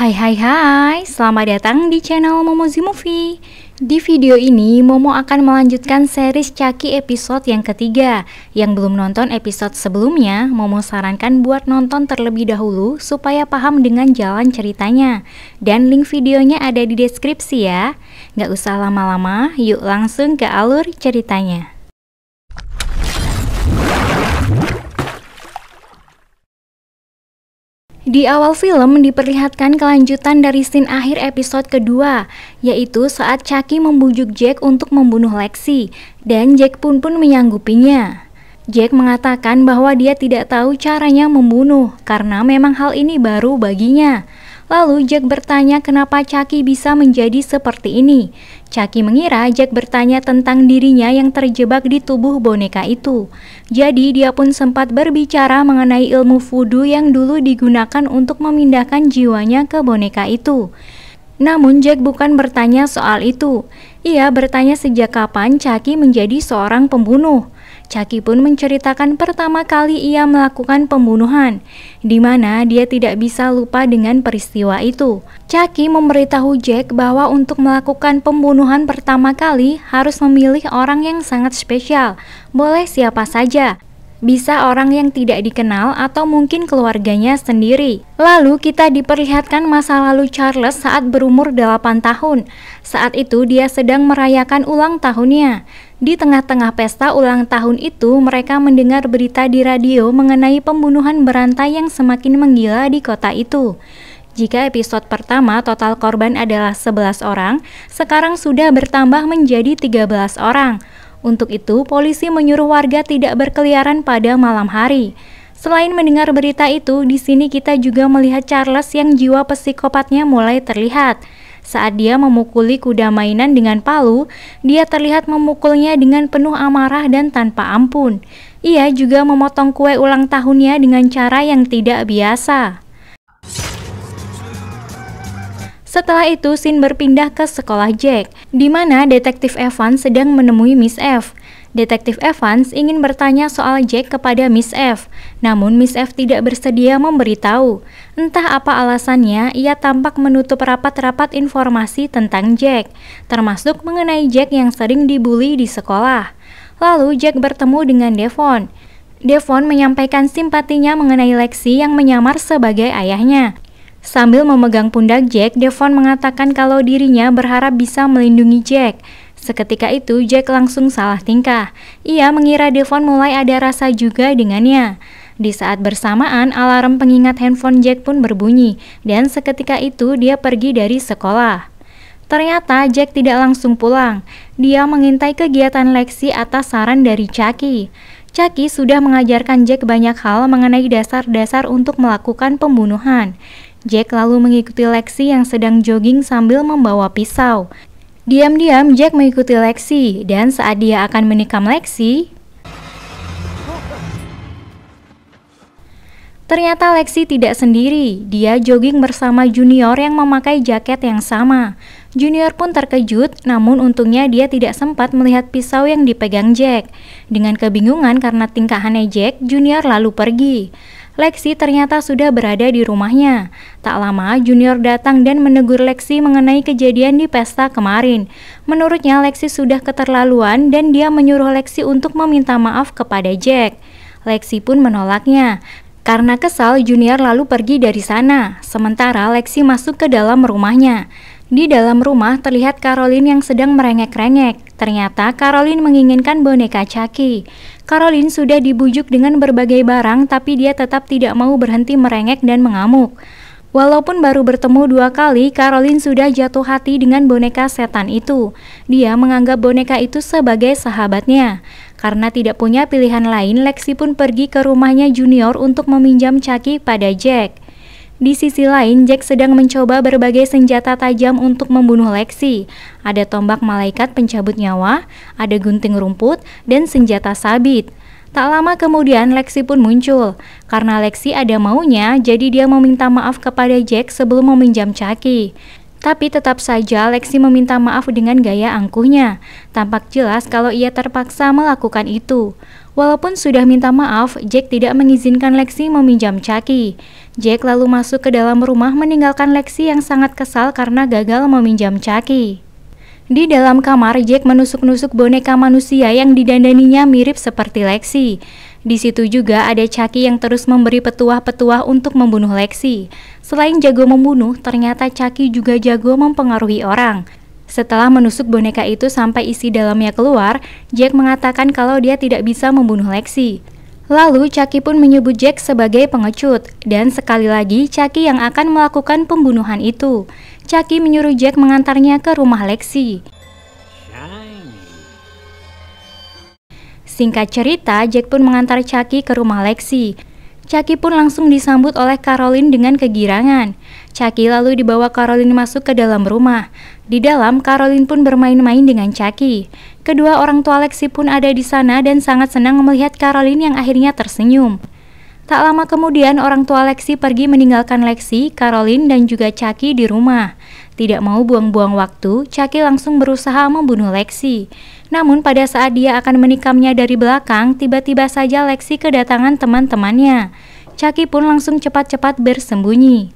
Hai hai hai, selamat datang di channel Momozi Movie Di video ini, Momo akan melanjutkan series Caki episode yang ketiga Yang belum nonton episode sebelumnya, Momo sarankan buat nonton terlebih dahulu Supaya paham dengan jalan ceritanya Dan link videonya ada di deskripsi ya Gak usah lama-lama, yuk langsung ke alur ceritanya Di awal film diperlihatkan kelanjutan dari scene akhir episode kedua, yaitu saat Chucky membujuk Jack untuk membunuh Lexi, dan Jack pun pun menyanggupinya. Jack mengatakan bahwa dia tidak tahu caranya membunuh karena memang hal ini baru baginya. Lalu Jack bertanya kenapa Chucky bisa menjadi seperti ini. Chucky mengira Jack bertanya tentang dirinya yang terjebak di tubuh boneka itu. Jadi dia pun sempat berbicara mengenai ilmu voodoo yang dulu digunakan untuk memindahkan jiwanya ke boneka itu. Namun Jack bukan bertanya soal itu. Ia bertanya sejak kapan Chucky menjadi seorang pembunuh. Caki pun menceritakan pertama kali ia melakukan pembunuhan, di mana dia tidak bisa lupa dengan peristiwa itu. Caki memberitahu Jack bahwa untuk melakukan pembunuhan pertama kali harus memilih orang yang sangat spesial, boleh siapa saja, bisa orang yang tidak dikenal atau mungkin keluarganya sendiri. Lalu kita diperlihatkan masa lalu Charles saat berumur 8 tahun. Saat itu dia sedang merayakan ulang tahunnya. Di tengah-tengah pesta ulang tahun itu, mereka mendengar berita di radio mengenai pembunuhan berantai yang semakin menggila di kota itu. Jika episode pertama total korban adalah 11 orang, sekarang sudah bertambah menjadi 13 orang. Untuk itu, polisi menyuruh warga tidak berkeliaran pada malam hari. Selain mendengar berita itu, di sini kita juga melihat Charles yang jiwa psikopatnya mulai terlihat. Saat dia memukuli kuda mainan dengan palu, dia terlihat memukulnya dengan penuh amarah dan tanpa ampun. Ia juga memotong kue ulang tahunnya dengan cara yang tidak biasa. Setelah itu, Sin berpindah ke sekolah Jack, di mana detektif Evans sedang menemui Miss F. Detektif Evans ingin bertanya soal Jack kepada Miss F, namun Miss F tidak bersedia memberitahu. Entah apa alasannya, ia tampak menutup rapat-rapat informasi tentang Jack, termasuk mengenai Jack yang sering dibully di sekolah. Lalu Jack bertemu dengan Devon. Devon menyampaikan simpatinya mengenai Lexi yang menyamar sebagai ayahnya. Sambil memegang pundak Jack, Devon mengatakan kalau dirinya berharap bisa melindungi Jack. Seketika itu, Jack langsung salah tingkah. Ia mengira Devon mulai ada rasa juga dengannya. Di saat bersamaan, alarm pengingat handphone Jack pun berbunyi, dan seketika itu dia pergi dari sekolah. Ternyata Jack tidak langsung pulang. Dia mengintai kegiatan Lexi atas saran dari Chucky. Chucky sudah mengajarkan Jack banyak hal mengenai dasar-dasar untuk melakukan pembunuhan. Jack lalu mengikuti Lexi yang sedang jogging sambil membawa pisau. Diam-diam Jack mengikuti Lexi dan saat dia akan menikam Lexi, Ternyata Lexi tidak sendiri, dia jogging bersama Junior yang memakai jaket yang sama. Junior pun terkejut, namun untungnya dia tidak sempat melihat pisau yang dipegang Jack. Dengan kebingungan karena tingkahannya Jack, Junior lalu pergi. Lexi ternyata sudah berada di rumahnya. Tak lama, Junior datang dan menegur Lexi mengenai kejadian di pesta kemarin. Menurutnya, Lexi sudah keterlaluan dan dia menyuruh Lexi untuk meminta maaf kepada Jack. Lexi pun menolaknya. Karena kesal, Junior lalu pergi dari sana, sementara Lexi masuk ke dalam rumahnya. Di dalam rumah terlihat Caroline yang sedang merengek-rengek. Ternyata Caroline menginginkan boneka Chucky. Caroline sudah dibujuk dengan berbagai barang tapi dia tetap tidak mau berhenti merengek dan mengamuk. Walaupun baru bertemu dua kali, Caroline sudah jatuh hati dengan boneka setan itu. Dia menganggap boneka itu sebagai sahabatnya. Karena tidak punya pilihan lain, Lexi pun pergi ke rumahnya Junior untuk meminjam Chucky pada Jack. Di sisi lain, Jack sedang mencoba berbagai senjata tajam untuk membunuh Lexi. Ada tombak malaikat pencabut nyawa, ada gunting rumput, dan senjata sabit. Tak lama kemudian Lexi pun muncul. Karena Lexi ada maunya, jadi dia meminta maaf kepada Jack sebelum meminjam caki. Tapi tetap saja Lexi meminta maaf dengan gaya angkuhnya. Tampak jelas kalau ia terpaksa melakukan itu. Walaupun sudah minta maaf, Jack tidak mengizinkan Lexi meminjam caki. Jack lalu masuk ke dalam rumah meninggalkan Lexi yang sangat kesal karena gagal meminjam caki. Di dalam kamar, Jack menusuk-nusuk boneka manusia yang didandaninya mirip seperti Lexi. Di situ juga ada Caki yang terus memberi petuah-petuah untuk membunuh Lexi. Selain jago membunuh, ternyata Caki juga jago mempengaruhi orang. Setelah menusuk boneka itu sampai isi dalamnya keluar, Jack mengatakan kalau dia tidak bisa membunuh Lexi. Lalu Chucky pun menyebut Jack sebagai pengecut, dan sekali lagi Chucky yang akan melakukan pembunuhan itu. Chucky menyuruh Jack mengantarnya ke rumah Lexi. Singkat cerita, Jack pun mengantar Chucky ke rumah Lexi. Chucky pun langsung disambut oleh Caroline dengan kegirangan. Chucky lalu dibawa Caroline masuk ke dalam rumah. Di dalam, Caroline pun bermain-main dengan Chucky. Kedua orang tua Lexi pun ada di sana dan sangat senang melihat Caroline yang akhirnya tersenyum. Tak lama kemudian, orang tua Lexi pergi meninggalkan Lexi, Caroline, dan juga Chucky di rumah. Tidak mau buang-buang waktu, Chucky langsung berusaha membunuh Lexi. Namun pada saat dia akan menikamnya dari belakang, tiba-tiba saja Lexi kedatangan teman-temannya. Chucky pun langsung cepat-cepat bersembunyi.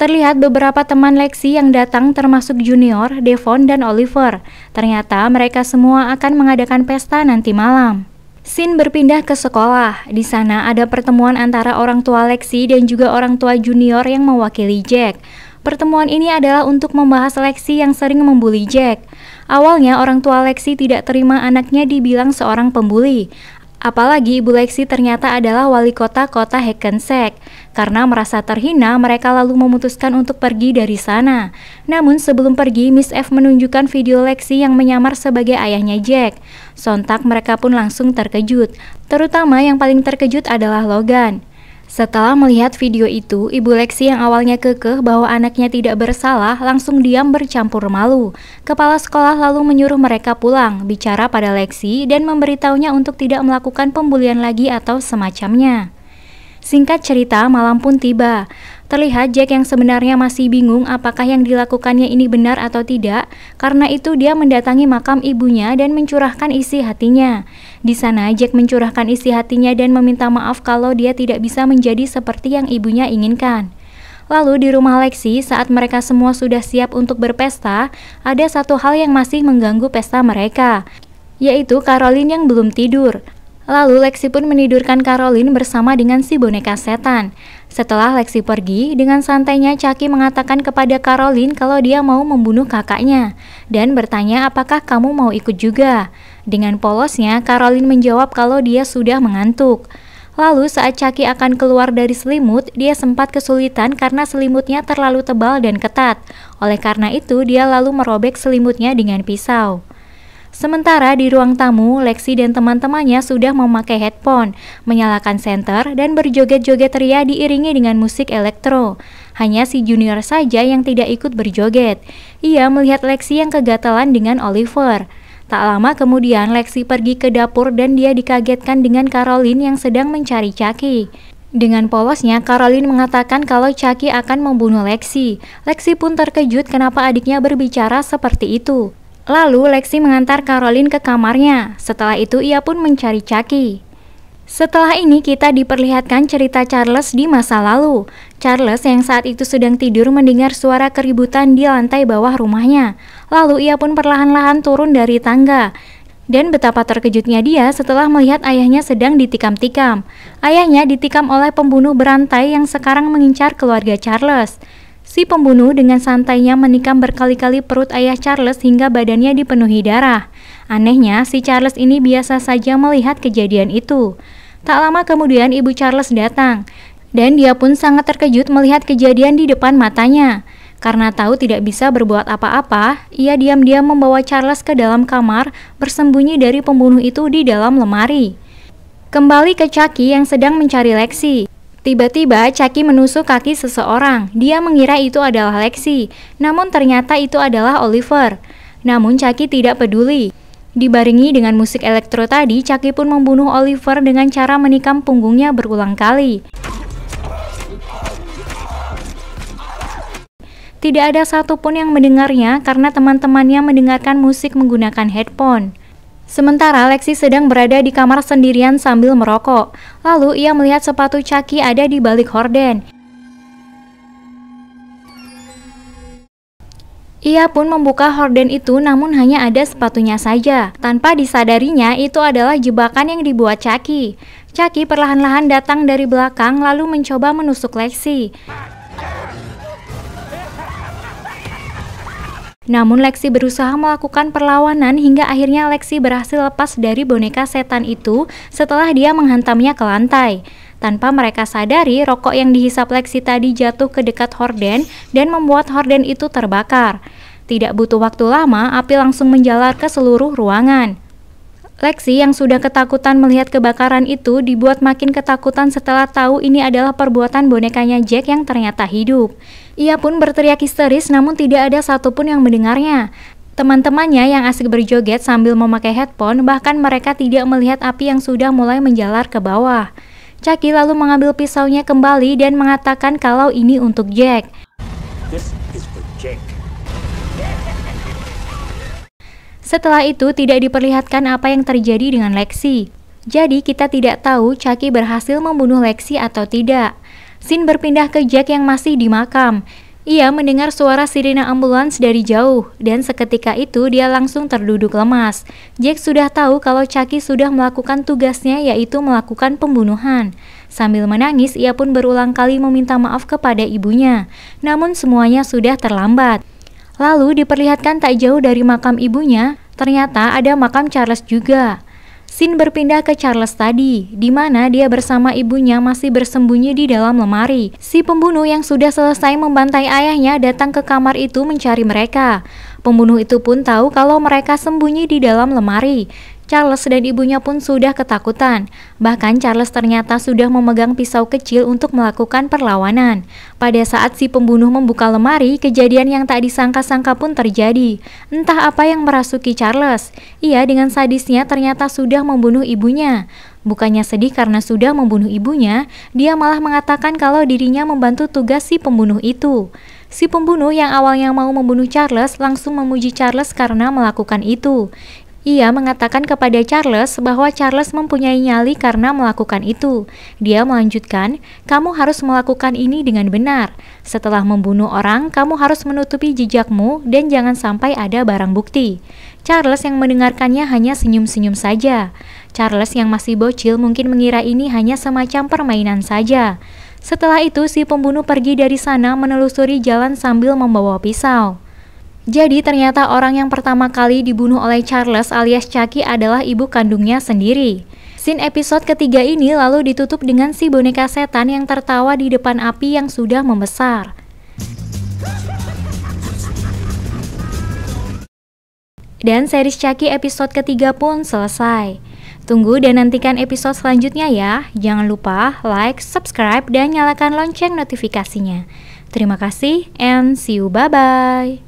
Terlihat beberapa teman Lexi yang datang termasuk Junior, Devon, dan Oliver. Ternyata mereka semua akan mengadakan pesta nanti malam. Sin berpindah ke sekolah. Di sana ada pertemuan antara orang tua Lexi dan juga orang tua Junior yang mewakili Jack. Pertemuan ini adalah untuk membahas Lexi yang sering membuli Jack. Awalnya orang tua Lexi tidak terima anaknya dibilang seorang pembuli. Apalagi Ibu Lexi ternyata adalah wali kota kota Hackensack. Karena merasa terhina, mereka lalu memutuskan untuk pergi dari sana. Namun sebelum pergi, Miss F menunjukkan video Lexi yang menyamar sebagai ayahnya Jack. Sontak mereka pun langsung terkejut. Terutama yang paling terkejut adalah Logan. Setelah melihat video itu, Ibu Lexi yang awalnya kekeh bahwa anaknya tidak bersalah langsung diam bercampur malu. Kepala sekolah lalu menyuruh mereka pulang, bicara pada Lexi, dan memberitahunya untuk tidak melakukan pembulian lagi atau semacamnya. Singkat cerita, malam pun tiba. Terlihat Jack yang sebenarnya masih bingung apakah yang dilakukannya ini benar atau tidak, karena itu dia mendatangi makam ibunya dan mencurahkan isi hatinya. Di sana, Jack mencurahkan isi hatinya dan meminta maaf kalau dia tidak bisa menjadi seperti yang ibunya inginkan. Lalu di rumah Lexi, saat mereka semua sudah siap untuk berpesta, ada satu hal yang masih mengganggu pesta mereka, yaitu Caroline yang belum tidur. Lalu Lexi pun menidurkan Caroline bersama dengan si boneka setan. Setelah Lexi pergi, dengan santainya Chucky mengatakan kepada Caroline kalau dia mau membunuh kakaknya dan bertanya apakah kamu mau ikut juga. Dengan polosnya, Caroline menjawab kalau dia sudah mengantuk. Lalu saat Chucky akan keluar dari selimut, dia sempat kesulitan karena selimutnya terlalu tebal dan ketat. Oleh karena itu, dia lalu merobek selimutnya dengan pisau. Sementara di ruang tamu, Lexi dan teman-temannya sudah memakai headphone, menyalakan senter, dan berjoget-joget ria diiringi dengan musik elektro. Hanya si Junior saja yang tidak ikut berjoget. Ia melihat Lexi yang kegatalan dengan Oliver. Tak lama kemudian, Lexi pergi ke dapur dan dia dikagetkan dengan Caroline yang sedang mencari Chucky. Dengan polosnya, Caroline mengatakan kalau Chucky akan membunuh Lexi. Lexi pun terkejut kenapa adiknya berbicara seperti itu. Lalu Lexi mengantar Caroline ke kamarnya. Setelah itu ia pun mencari Chucky. Setelah ini kita diperlihatkan cerita Charles di masa lalu. Charles yang saat itu sedang tidur mendengar suara keributan di lantai bawah rumahnya. Lalu ia pun perlahan-lahan turun dari tangga. Dan betapa terkejutnya dia setelah melihat ayahnya sedang ditikam-tikam. Ayahnya ditikam oleh pembunuh berantai yang sekarang mengincar keluarga Charles. Si pembunuh dengan santainya menikam berkali-kali perut ayah Charles hingga badannya dipenuhi darah. Anehnya, si Charles ini biasa saja melihat kejadian itu. Tak lama kemudian ibu Charles datang, dan dia pun sangat terkejut melihat kejadian di depan matanya. Karena tahu tidak bisa berbuat apa-apa, ia diam-diam membawa Charles ke dalam kamar, bersembunyi dari pembunuh itu di dalam lemari. Kembali ke Chucky yang sedang mencari Lexi. Tiba-tiba Caki menusuk kaki seseorang. Dia mengira itu adalah Lexi, namun ternyata itu adalah Oliver. Namun Caki tidak peduli. Dibaringi dengan musik elektro tadi, Caki pun membunuh Oliver dengan cara menikam punggungnya berulang kali. Tidak ada satupun yang mendengarnya karena teman-temannya mendengarkan musik menggunakan headphone. Sementara Lexi sedang berada di kamar sendirian sambil merokok. Lalu ia melihat sepatu Chucky ada di balik horden. Ia pun membuka horden itu namun hanya ada sepatunya saja. Tanpa disadarinya itu adalah jebakan yang dibuat Chucky. Chucky perlahan-lahan datang dari belakang lalu mencoba menusuk Lexi. Namun Lexi berusaha melakukan perlawanan hingga akhirnya Lexi berhasil lepas dari boneka setan itu setelah dia menghantamnya ke lantai. Tanpa mereka sadari, rokok yang dihisap Lexi tadi jatuh ke dekat Horden dan membuat Horden itu terbakar. Tidak butuh waktu lama, api langsung menjalar ke seluruh ruangan. Lexi yang sudah ketakutan melihat kebakaran itu dibuat makin ketakutan setelah tahu ini adalah perbuatan bonekanya Jack yang ternyata hidup. Ia pun berteriak histeris namun tidak ada satupun yang mendengarnya. Teman-temannya yang asik berjoget sambil memakai headphone bahkan mereka tidak melihat api yang sudah mulai menjalar ke bawah. Chucky lalu mengambil pisaunya kembali dan mengatakan kalau ini untuk Jack. Setelah itu tidak diperlihatkan apa yang terjadi dengan Lexi. Jadi kita tidak tahu Chucky berhasil membunuh Lexi atau tidak. Sin berpindah ke Jack yang masih di makam. Ia mendengar suara sirena ambulans dari jauh, dan seketika itu dia langsung terduduk lemas. Jack sudah tahu kalau Chucky sudah melakukan tugasnya yaitu melakukan pembunuhan. Sambil menangis, ia pun berulang kali meminta maaf kepada ibunya. Namun semuanya sudah terlambat. Lalu diperlihatkan tak jauh dari makam ibunya, Ternyata ada makam Charles juga. Sin berpindah ke Charles tadi, di mana dia bersama ibunya masih bersembunyi di dalam lemari. Si pembunuh yang sudah selesai membantai ayahnya datang ke kamar itu mencari mereka. Pembunuh itu pun tahu kalau mereka sembunyi di dalam lemari. Charles dan ibunya pun sudah ketakutan. Bahkan Charles ternyata sudah memegang pisau kecil untuk melakukan perlawanan. Pada saat si pembunuh membuka lemari, kejadian yang tak disangka-sangka pun terjadi. Entah apa yang merasuki Charles. Ia dengan sadisnya ternyata sudah membunuh ibunya. Bukannya sedih karena sudah membunuh ibunya, dia malah mengatakan kalau dirinya membantu tugas si pembunuh itu. Si pembunuh yang awalnya mau membunuh Charles langsung memuji Charles karena melakukan itu. Ia mengatakan kepada Charles bahwa Charles mempunyai nyali karena melakukan itu. Dia melanjutkan, "Kamu harus melakukan ini dengan benar. Setelah membunuh orang, kamu harus menutupi jejakmu dan jangan sampai ada barang bukti." Charles yang mendengarkannya hanya senyum-senyum saja. Charles yang masih bocil mungkin mengira ini hanya semacam permainan saja. Setelah itu, si pembunuh pergi dari sana menelusuri jalan sambil membawa pisau. Jadi ternyata orang yang pertama kali dibunuh oleh Charles alias Chucky adalah ibu kandungnya sendiri. Scene episode ketiga ini lalu ditutup dengan si boneka setan yang tertawa di depan api yang sudah membesar. Dan series Chucky episode ketiga pun selesai. Tunggu dan nantikan episode selanjutnya ya. Jangan lupa like, subscribe, dan nyalakan lonceng notifikasinya. Terima kasih and see you bye-bye.